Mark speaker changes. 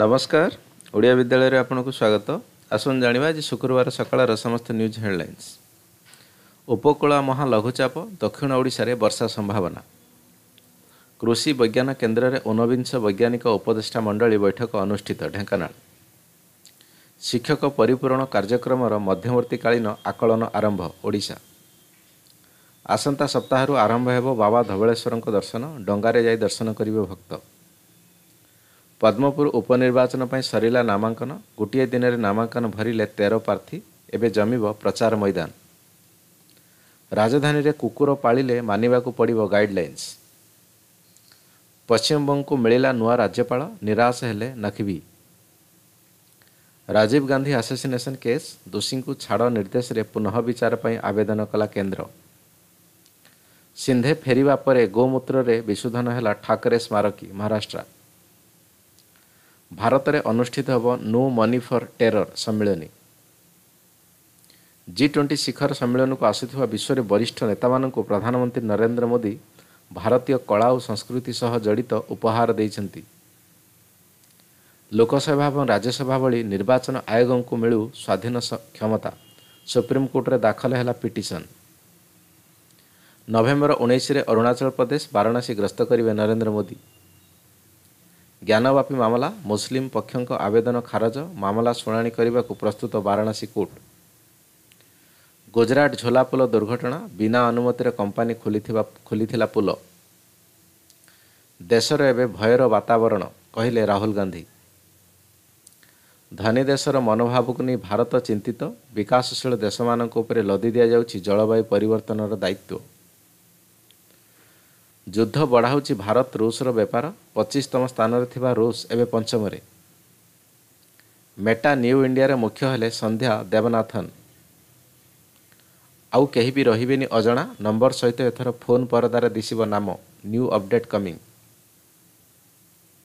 Speaker 1: ନମସ୍କାର ଓଡ଼ିଆ ବିଦ୍ୟାଳୟରେ ଆପଣଙ୍କୁ ସ୍ୱାଗତ ଆସନ୍ତୁ ଜାଣିବା ଆଜି ଶୁକ୍ରବାର ସକାଳର ସମସ୍ତ ନ୍ୟୁଜ୍ ହେଡ଼ଲାଇନ୍ସ ଉପକୂଳ ମହା ଲଘୁଚାପ ଦକ୍ଷିଣ ଓଡ଼ିଶାରେ ବର୍ଷା ସମ୍ଭାବନା କୃଷି ବିଜ୍ଞାନ କେନ୍ଦ୍ରରେ ଉନବିଂଶ ବୈଜ୍ଞାନିକ ଉପଦେଷ୍ଟା ମଣ୍ଡଳୀ ବୈଠକ ଅନୁଷ୍ଠିତ ଢେଙ୍କାନାଳ ଶିକ୍ଷକ ପରିପୂରଣ କାର୍ଯ୍ୟକ୍ରମର ମଧ୍ୟବର୍ତ୍ତୀକାଳୀନ ଆକଳନ ଆରମ୍ଭ ଓଡ଼ିଶା ଆସନ୍ତା ସପ୍ତାହରୁ ଆରମ୍ଭ ହେବ ବାବା ଧବଳେଶ୍ୱରଙ୍କ ଦର୍ଶନ ଡଙ୍ଗାରେ ଯାଇ ଦର୍ଶନ କରିବେ ଭକ୍ତ ପଦ୍ମପୁର ଉପନିର୍ବାଚନ ପାଇଁ ସରିଲା ନାମାଙ୍କନ ଗୋଟିଏ ଦିନରେ ନାମାଙ୍କନ ଭରିଲେ ତେର ପ୍ରାର୍ଥୀ ଏବେ ଜମିବ ପ୍ରଚାର ମଇଦାନ ରାଜଧାନୀରେ କୁକୁର ପାଳିଲେ ମାନିବାକୁ ପଡ଼ିବ ଗାଇଡ଼ଲାଇନ୍ସ ପଶ୍ଚିମବଙ୍ଗକୁ ମିଳିଲା ନୂଆ ରାଜ୍ୟପାଳ ନିରାଶ ହେଲେ ନକ୍ଭି ରାଜୀବ ଗାନ୍ଧୀ ଆସୋସିନେସନ୍ କେସ୍ ଦୋଷୀଙ୍କୁ ଛାଡ଼ ନିର୍ଦ୍ଦେଶରେ ପୁନଃ ବିଚାର ପାଇଁ ଆବେଦନ କଲା କେନ୍ଦ୍ର ସିନ୍ଧେ ଫେରିବା ପରେ ଗୋମୂତ୍ରରେ ବିଶୋଧନ ହେଲା ଠାକରେ ସ୍ମାରକୀ ମହାରାଷ୍ଟ୍ର ଭାରତରେ ଅନୁଷ୍ଠିତ ହେବ ନୋ ମନି ଫର୍ ଟେରର୍ ସମ୍ମିଳନୀ ଜି ଟ୍ୱେଣ୍ଟି ଶିଖର ସମ୍ମିଳନୀକୁ ଆସୁଥିବା ବିଶ୍ୱରେ ବରିଷ୍ଠ ନେତାମାନଙ୍କୁ ପ୍ରଧାନମନ୍ତ୍ରୀ ନରେନ୍ଦ୍ର ମୋଦି ଭାରତୀୟ କଳା ଓ ସଂସ୍କୃତି ସହ ଜଡ଼ିତ ଉପହାର ଦେଇଛନ୍ତି ଲୋକସଭା ଏବଂ ରାଜ୍ୟସଭା ଭଳି ନିର୍ବାଚନ ଆୟୋଗଙ୍କୁ ମିଳୁ ସ୍ୱାଧୀନ କ୍ଷମତା ସୁପ୍ରିମକୋର୍ଟରେ ଦାଖଲ ହେଲା ପିଟିସନ୍ ନଭେମ୍ବର ଉଣେଇଶରେ ଅରୁଣାଚଳ ପ୍ରଦେଶ ବାରଣାସୀ ଗସ୍ତ କରିବେ ନରେନ୍ଦ୍ର ମୋଦି ଜ୍ଞାନବ୍ୟାପୀ ମାମଲା ମୁସଲିମ ପକ୍ଷଙ୍କ ଆବେଦନ ଖାରଜ ମାମଲା ଶୁଣାଣି କରିବାକୁ ପ୍ରସ୍ତୁତ ବାରାଣସୀ କୋର୍ଟ ଗୁଜରାଟ ଝୋଲା ପୋଲ ଦୁର୍ଘଟଣା ବିନା ଅନୁମତିରେ କମ୍ପାନୀ ଖୋଲିଥିବା ଖୋଲିଥିଲା ପୋଲ ଦେଶର ଏବେ ଭୟର ବାତାବରଣ କହିଲେ ରାହୁଲ ଗାନ୍ଧୀ ଧନୀ ଦେଶର ମନୋଭାବକୁ ନେଇ ଭାରତ ଚିନ୍ତିତ ବିକାଶଶୀଳ ଦେଶମାନଙ୍କ ଉପରେ ଲଦି ଦିଆଯାଉଛି ଜଳବାୟୁ ପରିବର୍ତ୍ତନର ଦାୟିତ୍ୱ जुद्ध बढाउँछ भारत रुष्र व्यापार पच्चिसम स्थानलेुस ए पञ्चमै मेटा रे मुख्य हले संध्या देवनाथन आउ केहीबि रहिबेनी अजा नम्बर सहित एथर फोन पर्दार दिश्यो नाम न्यू अपडेट कमिंग।